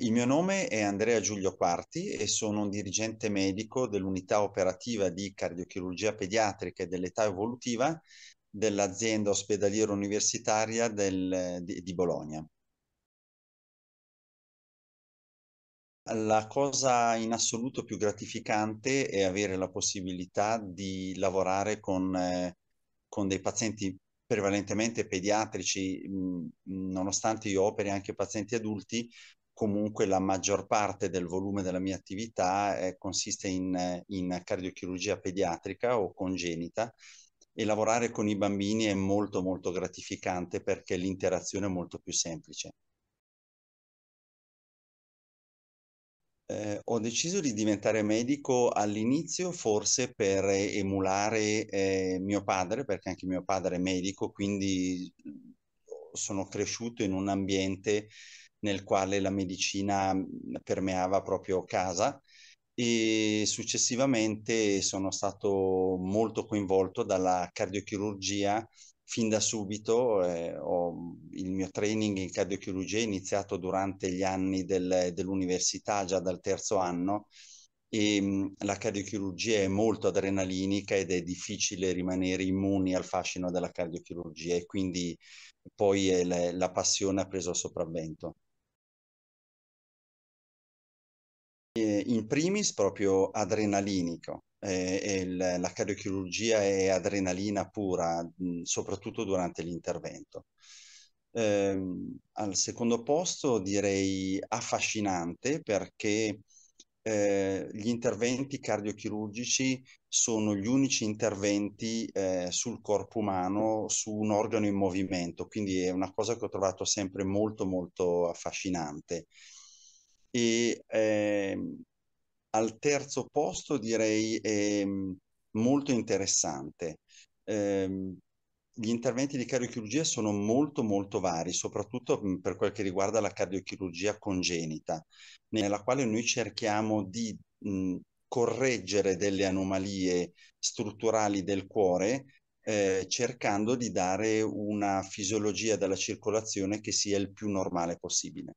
Il mio nome è Andrea Giulio Quarti e sono un dirigente medico dell'unità operativa di cardiochirurgia pediatrica e dell'età evolutiva dell'azienda ospedaliera universitaria del, di, di Bologna. La cosa in assoluto più gratificante è avere la possibilità di lavorare con, eh, con dei pazienti prevalentemente pediatrici, mh, nonostante io operi anche pazienti adulti, comunque la maggior parte del volume della mia attività eh, consiste in, in cardiochirurgia pediatrica o congenita e lavorare con i bambini è molto molto gratificante perché l'interazione è molto più semplice. Eh, ho deciso di diventare medico all'inizio forse per emulare eh, mio padre, perché anche mio padre è medico, quindi mm, sono cresciuto in un ambiente nel quale la medicina mm, permeava proprio casa e successivamente sono stato molto coinvolto dalla cardiochirurgia fin da subito. Eh, ho, mm, il mio training in cardiochirurgia è iniziato durante gli anni del, dell'università, già dal terzo anno, e mm, la cardiochirurgia è molto adrenalinica ed è difficile rimanere immuni al fascino della cardiochirurgia e quindi poi la, la passione ha preso il sopravvento. Eh, in primis proprio adrenalinico. Eh, il, la cardiochirurgia è adrenalina pura, mh, mm, soprattutto durante l'intervento. Eh, al secondo posto direi affascinante perché eh, gli interventi cardiochirurgici sono gli unici interventi eh, sul corpo umano, su un organo in movimento, quindi è una cosa che ho trovato sempre molto molto affascinante e ehm, al terzo posto direi ehm, molto interessante. Ehm, gli interventi di cardiochirurgia sono molto molto vari, soprattutto mhmm, per quel che riguarda la cardiochirurgia congenita, nella quale noi cerchiamo di mh, mhmm, correggere delle anomalie strutturali del cuore eh, cercando di dare una fisiologia della circolazione che sia il più normale possibile.